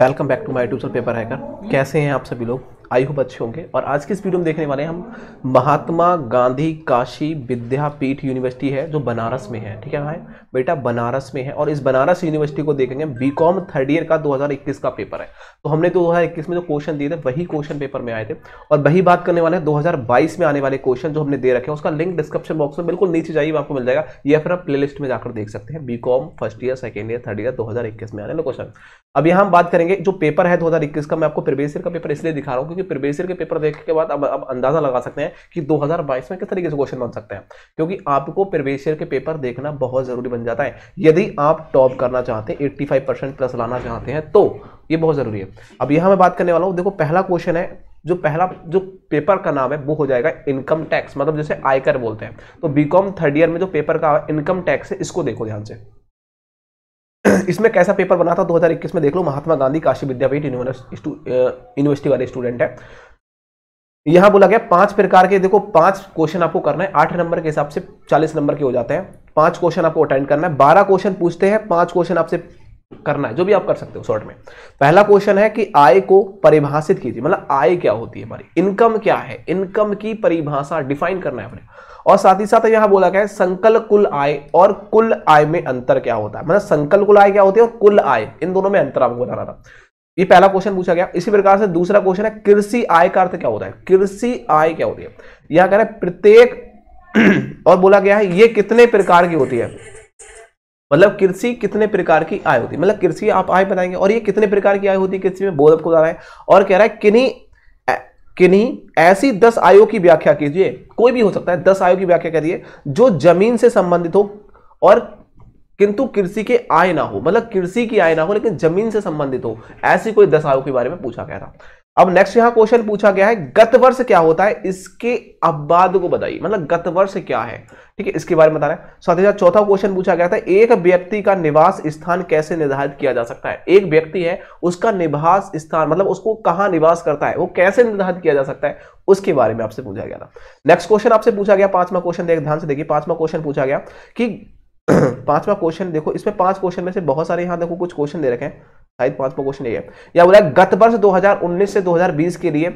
welcome back to my tuition paper hacker कैसे हैं आप सभी लोग आई होप अच्छे होंगे और आज के इस वीडियो में देखने वाले हम महात्मा गांधी काशी विद्यापीठ यूनिवर्सिटी है जो बनारस में है ठीक है भाई बेटा बनारस में है और इस बनारस यूनिवर्सिटी को देखेंगे बी कॉम थर्ड ईयर का 2021 का पेपर है तो हमने तो 2021 में जो क्वेश्चन दिए थे वही क्वेश्चन पेपर में आए थे और वही बात करने वाले हैं दो में आने वाले क्वेश्चन जो हमने दे रखे हैं उसका लिंक डिस्क्रिप्शन बॉक्स में बिल्कुल नीचे जाइए आपको मिल जाएगा या फिर आप प्ले में जाकर देख सकते हैं B first year second year third year दो में आने वाले क्वेश्चन अब यहाँ हम बात करेंगे जो पेपर है दो का मैं आपको प्रवेश का पेपर इसलिए दिखा रहा हूँ क्योंकि प्रीवियस के पेपर देखने के बाद अब अब अंदाजा लगा सकते हैं कि 2022 में किस तरीके से क्वेश्चन बन सकते हैं क्योंकि आपको प्रीवियस के पेपर देखना बहुत ज़रूरी बन जाता है यदि आप टॉप करना चाहते हैं एट्टी प्लस लाना चाहते हैं तो ये बहुत ज़रूरी है अब यहाँ मैं बात करने वाला हूँ देखो पहला क्वेश्चन है जो पहला जो पेपर का नाम है वो हो जाएगा इनकम टैक्स मतलब जैसे आयकर बोलते हैं तो बीकॉम थर्ड ईयर में जो पेपर का इनकम टैक्स है इसको देखो ध्यान से इसमें कैसा पेपर बना था 2021 में देख लो महात्मा गांधी काशी विद्यापीठ यूनिवर्सिटी वाले स्टूडेंट है यहां बोला गया पांच प्रकार के देखो पांच क्वेश्चन आपको करना है आठ नंबर के हिसाब से चालीस नंबर के हो जाते हैं पांच क्वेश्चन आपको अटेंड करना है बारह क्वेश्चन पूछते हैं पांच क्वेश्चन आपसे करना है जो भी आप कर सकते हो शॉर्ट में पहला क्वेश्चन है कि आय को परिभाषित कीजिए मतलब आय क्या होती है हमारी इनकम क्या है इनकम की परिभाषा डिफाइन करना है अपने और साथ ही साथ यहां बोला गया है संकल कुल आय और कुल आय में अंतर क्या होता है मतलब संकल कुल आय क्या होती है और कुल आय इन दोनों में अंतर आपको बताना था ये पहला क्वेश्चन पूछा गया इसी प्रकार से दूसरा क्वेश्चन है कृषि आय का अर्थ क्या होता है कृषि आय क्या होती है यहां कह रहे हैं प्रत्येक और बोला गया है ये कितने प्रकार की होती है मतलब कृषि कितने प्रकार की आय होती है मतलब कृषि आप आय बताएंगे और ये कितने प्रकार की आय होती है कृषि में बोध आपको बता रहा है और कह रहा है किन्हीं किन्हीं ऐसी दस आयो की व्याख्या कीजिए कोई भी हो सकता है दस आयो की व्याख्या करिए जो जमीन से संबंधित हो और किंतु कृषि के आय ना हो मतलब कृषि की आय ना हो लेकिन जमीन से संबंधित हो ऐसी कोई दस आयोग के बारे में पूछा गया था अब नेक्स्ट यहां क्वेश्चन पूछा गया है गत वर्ष क्या होता है इसके अबाद को बताइए मतलब गत वर्ष क्या है ठीक है इसके बारे में बता रहे हैं साथ ही साथ चौथा क्वेश्चन पूछा गया था एक व्यक्ति का निवास स्थान कैसे निर्धारित किया जा सकता है एक व्यक्ति है उसका निवास स्थान मतलब उसको कहां निवास करता है वो कैसे निर्धारित किया जा सकता है उसके बारे में आपसे पूछा गया था नेक्स्ट क्वेश्चन आपसे पूछा गया पांचवा क्वेश्चन देख ध्यान से देखिए पांचवा क्वेश्चन पूछा गया कि पांचवा क्वेश्चन देखो इसमें पांच क्वेश्चन में से बहुत सारे यहां देखो कुछ क्वेश्चन दे रखे हैं शायद पांचवा क्वेश्चन ये है या बोला गत वर्ष 2019 से 2020 के लिए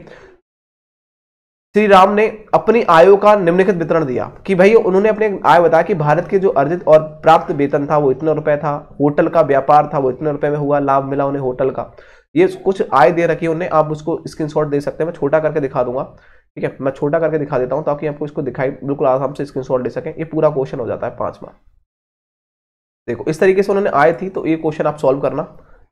श्री राम ने अपनी आयु का निम्नलिखित वितरण दिया कि भाई उन्होंने अपने आय बताया कि भारत के जो अर्जित और प्राप्त वेतन था वो इतना रुपए था होटल का व्यापार था वो इतने रुपए में हुआ लाभ मिला उन्हें होटल का ये कुछ आय दे रखी है उन्हें आप उसको स्क्रीनशॉट दे सकते हैं मैं छोटा करके दिखा दूंगा ठीक है मैं छोटा करके दिखा देता हूँ ताकि आपको इसको दिखाई बिल्कुल आराम से स्क्रीनशॉट ले सके ये पूरा क्वेश्चन हो जाता है पांचवा देखो इस तरीके से उन्होंने आय थी तो ये क्वेश्चन आप सॉल्व करना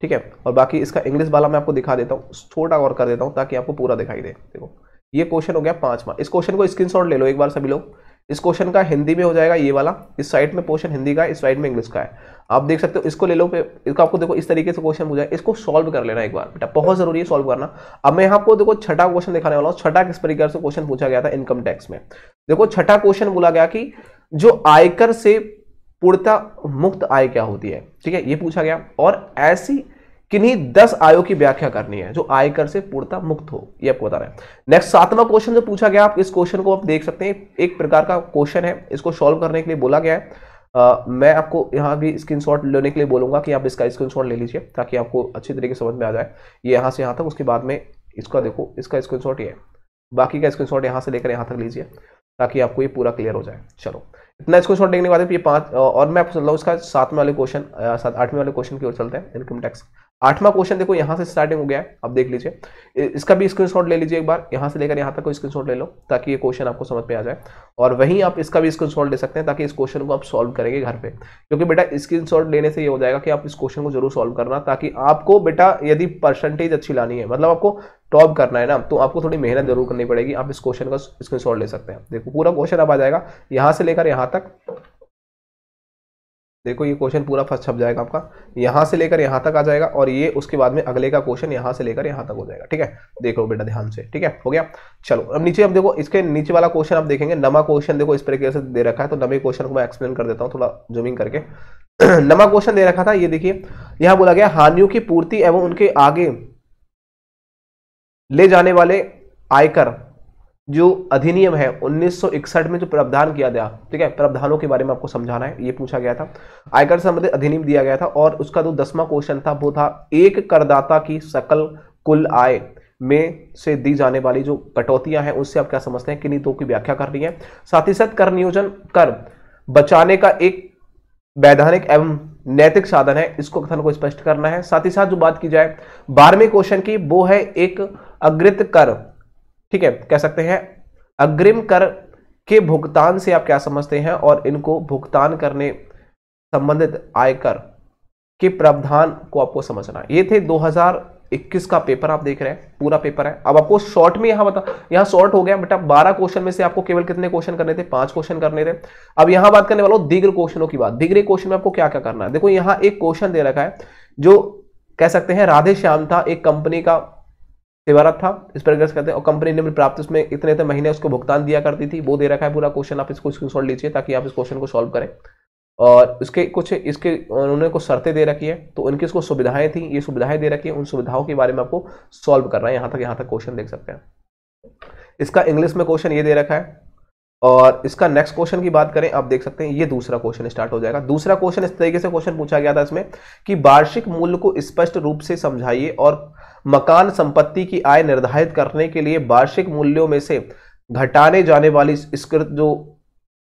ठीक है और बाकी इसका इंग्लिश वाला मैं आपको दिखा देता हूँ छोटा और कर देता हूँ ताकि आपको पूरा दिखाई दे देखो ये क्वेश्चन हो गया मार्क इस क्वेश्चन को स्क्रीनशॉट ले लो एक बार सभी लोग इस क्वेश्चन का हिंदी में हो जाएगा ये वाला इस साइड में पोर्शन हिंदी का है इस साइड में इंग्लिश का है आप देख सकते हो इसको ले लो इसको आपको देखो इस तरीके से क्वेश्चन पूछा इसको सॉल्व कर लेना एक बार बेटा बहुत जरूरी है सॉल्व करना अब मैं आपको देखो छठा क्वेश्चन दिखाने वाला हूँ छठा किस प्रकार से क्वेश्चन पूछा गया था इनकम टैक्स में देखो छठा क्वेश्चन बोला गया कि जो आयकर से पूर्णता मुक्त आय क्या होती है ठीक है ये पूछा गया और ऐसी किन्हीं दस आयो की व्याख्या करनी है जो आयकर से पूर्णता मुक्त हो ये आपको बता रहे हैं नेक्स्ट सातवा क्वेश्चन जो पूछा गया आप इस क्वेश्चन को आप देख सकते हैं एक प्रकार का क्वेश्चन है इसको सॉल्व करने के लिए बोला गया है आ, मैं आपको यहाँ भी शॉट लेने के लिए बोलूंगा कि आप इसका शॉट ले लीजिए ताकि आपको अच्छी तरीके समझ में आ जाए ये यहाँ से यहाँ तक उसके बाद में इसका देखो इसका शॉट ये है बाकी का शॉट यहाँ से लेकर यहाँ तक लीजिए ताकि आपको ये पूरा क्लियर हो जाए चलो इतना इसको शॉर्ट देखने के बाद ये पाँच और मैं आपको चल रहा हूँ उसका सातवें वाले क्वेश्चन सात आठवें वाले क्वेश्चन की ओर चलते हैं इनकम टैक्स आठवां क्वेश्चन देखो यहाँ से स्टार्टिंग हो गया है आप देख लीजिए इसका भी स्क्रीनशॉट ले लीजिए एक बार यहां से लेकर यहाँ तक कोई स्क्रीनशॉट ले लो ताकि ये क्वेश्चन आपको समझ में आ जाए और वहीं आप इसका भी स्क्रीनशॉट ले सकते हैं ताकि इस क्वेश्चन को आप सॉल्व करेंगे घर पे क्योंकि बेटा शॉट लेने से ये हो जाएगा कि आप इस क्वेश्चन को जरूर सॉल्व करना ताकि आपको बेटा यदि परसेंटेज अच्छी लानी है मतलब आपको टॉप करना है ना तो आपको थोड़ी मेहनत जरूर करनी पड़ेगी आप इस क्वेश्चन का स्क्रीनशॉट ले सकते हैं देखो पूरा क्वेश्चन अब आ जाएगा यहाँ से लेकर यहाँ तक देखो ये क्वेश्चन पूरा फर्स्ट छप जाएगा आपका यहां से लेकर यहां तक आ जाएगा और ये उसके बाद में अगले का क्वेश्चन यहां से लेकर यहां तक हो जाएगा ठीक है देखो बेटा ध्यान से ठीक है हो गया चलो अब नीचे अब देखो इसके नीचे वाला क्वेश्चन आप देखेंगे नमा क्वेश्चन देखो इस तरीके से दे रखा है तो नमे क्वेश्चन को मैं एक्सप्लेन कर देता हूँ थोड़ा जूमिंग करके नमा क्वेश्चन दे रखा था ये देखिए यहां बोला गया हानियों की पूर्ति एवं उनके आगे ले जाने वाले आयकर जो अधिनियम है 1961 में जो प्रावधान किया गया ठीक है प्रावधानों के बारे में आपको समझाना है ये पूछा गया था आयकर संबंधित अधिनियम दिया गया था और उसका जो दसवा क्वेश्चन था वो था एक करदाता की सकल कुल आय में से दी जाने वाली जो कटौतियां हैं उससे आप क्या समझते हैं किन्हीं दो की व्याख्या करनी है साथ ही साथ कर नियोजन कर बचाने का एक वैधानिक एवं नैतिक साधन है इसको कथन को स्पष्ट करना है साथ ही साथ जो बात की जाए बारहवें क्वेश्चन की वो है एक अग्रित कर ठीक है कह सकते हैं अग्रिम कर के भुगतान से आप क्या समझते हैं और इनको भुगतान करने संबंधित आयकर के प्रावधान को आपको समझना ये थे 2021 का पेपर आप देख रहे हैं पूरा पेपर है अब आपको शॉर्ट में यहां बता यहां शॉर्ट हो गया बेटा बारह क्वेश्चन में से आपको केवल कितने क्वेश्चन करने थे पांच क्वेश्चन करने थे अब यहां बात करने वालों हूँ क्वेश्चनों की बात दीर्घ क्वेश्चन में आपको क्या क्या करना है देखो यहां एक क्वेश्चन दे रखा है जो कह सकते हैं राधे श्याम था एक कंपनी का तिवारत था इस पर गज करते हैं और कंपनी ने प्राप्त उसमें इतने इतने महीने उसको भुगतान दिया करती थी वो दे रखा है पूरा क्वेश्चन आप इसको स्क्रीन लीजिए ताकि आप इस क्वेश्चन को सॉल्व करें और इसके कुछ इसके उन्होंने कुछ शर्तें दे रखी है तो उनकी इसको सुविधाएं थी ये सुविधाएं दे रखी है उन सुविधाओं के बारे में आपको सॉल्व कर रहा है यहाँ तक यहाँ तक क्वेश्चन देख सकते हैं इसका इंग्लिश में क्वेश्चन ये दे रखा है और इसका नेक्स्ट क्वेश्चन की बात करें आप देख सकते हैं ये दूसरा क्वेश्चन स्टार्ट हो जाएगा दूसरा क्वेश्चन इस तरीके से क्वेश्चन पूछा गया था इसमें कि वार्षिक मूल्य को स्पष्ट रूप से समझाइए और मकान संपत्ति की आय निर्धारित करने के लिए वार्षिक मूल्यों में से घटाने जाने वाली जो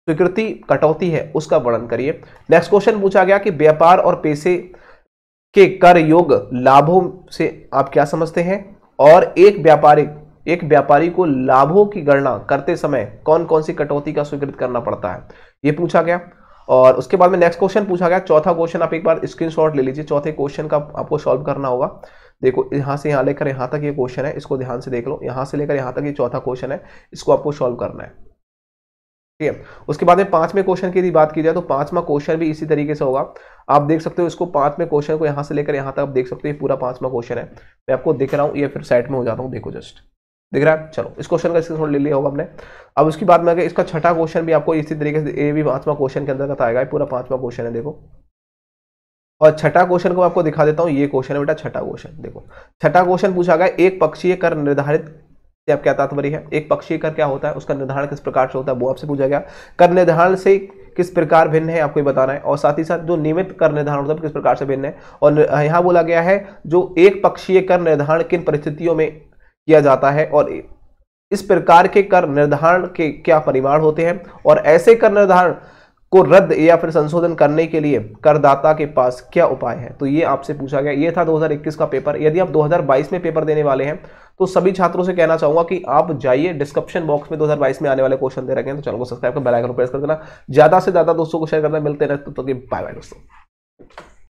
स्वीकृति कटौती है उसका वर्णन करिए नेक्स्ट क्वेश्चन पूछा गया कि व्यापार और पैसे के कर योग लाभों से आप क्या समझते हैं और एक व्यापारिक एक व्यापारी को लाभों की गणना करते समय कौन कौन सी कटौती का स्वीकृत करना पड़ता है यह पूछा गया और उसके बाद में नेक्स्ट क्वेश्चन पूछा गया चौथा क्वेश्चन आप एक बार स्क्रीनशॉट ले लीजिए चौथे क्वेश्चन का आपको सॉल्व करना होगा देखो यहाँ से यहाँ लेकर यहाँ तक ये यह क्वेश्चन है इसको ध्यान से देख लो यहाँ से लेकर यहाँ तक ये यह चौथा क्वेश्चन है इसको आपको सॉल्व करना है ठीक है उसके बाद में पांचवें क्वेश्चन की यदि बात की जाए तो पांचवा क्वेश्चन भी इसी तरीके से होगा आप देख सकते हो इसको पांचवें क्वेश्चन को यहाँ से लेकर यहाँ तक आप देख सकते हो ये पूरा पांचवा क्वेश्चन है मैं आपको दिख रहा हूँ ये फिर सेट में हो जाता हूँ देखो जस्ट दिख रहा है चलो इस क्वेश्चन का स्क्रीनशॉट ले लिया होगा हमने अब उसकी बात में इसका छठा क्वेश्चन भी आपको इसी तरीके से ए भी पांचवा क्वेश्चन के अंदर का आएगा पूरा पांचवा क्वेश्चन है देखो और छठा क्वेश्चन को आपको दिखा देता हूँ ये क्वेश्चन है बेटा छठा क्वेश्चन देखो छठा क्वेश्चन पूछा गया एक पक्षीय कर निर्धारित आप क्या तात्पर्य है एक पक्षीय कर क्या होता है उसका निर्धारण किस प्रकार से होता है वो आपसे पूछा गया कर निर्धारण से किस प्रकार भिन्न है आपको ये बताना है और साथ ही साथ जो नियमित कर निर्धारण होता है किस प्रकार से भिन्न है और यहाँ बोला गया है जो एक पक्षीय कर निर्धारण किन परिस्थितियों में किया जाता है और इस प्रकार के कर निर्धारण के क्या परिमाण होते हैं और ऐसे कर निर्धारण को रद्द या फिर संशोधन करने के लिए करदाता के पास क्या उपाय है तो ये आपसे पूछा गया ये था 2021 का पेपर यदि आप 2022 में पेपर देने वाले हैं तो सभी छात्रों से कहना चाहूंगा कि आप जाइए डिस्क्रिप्शन बॉक्स में 2022 में आने वाले क्वेश्चन दे रखें हैं तो चैनल को सब्सक्राइब कर बेलाइकन प्रेस कर देना ज्यादा से ज्यादा दोस्तों को शेयर करना मिलते रहते तो बाय बाय दोस्तों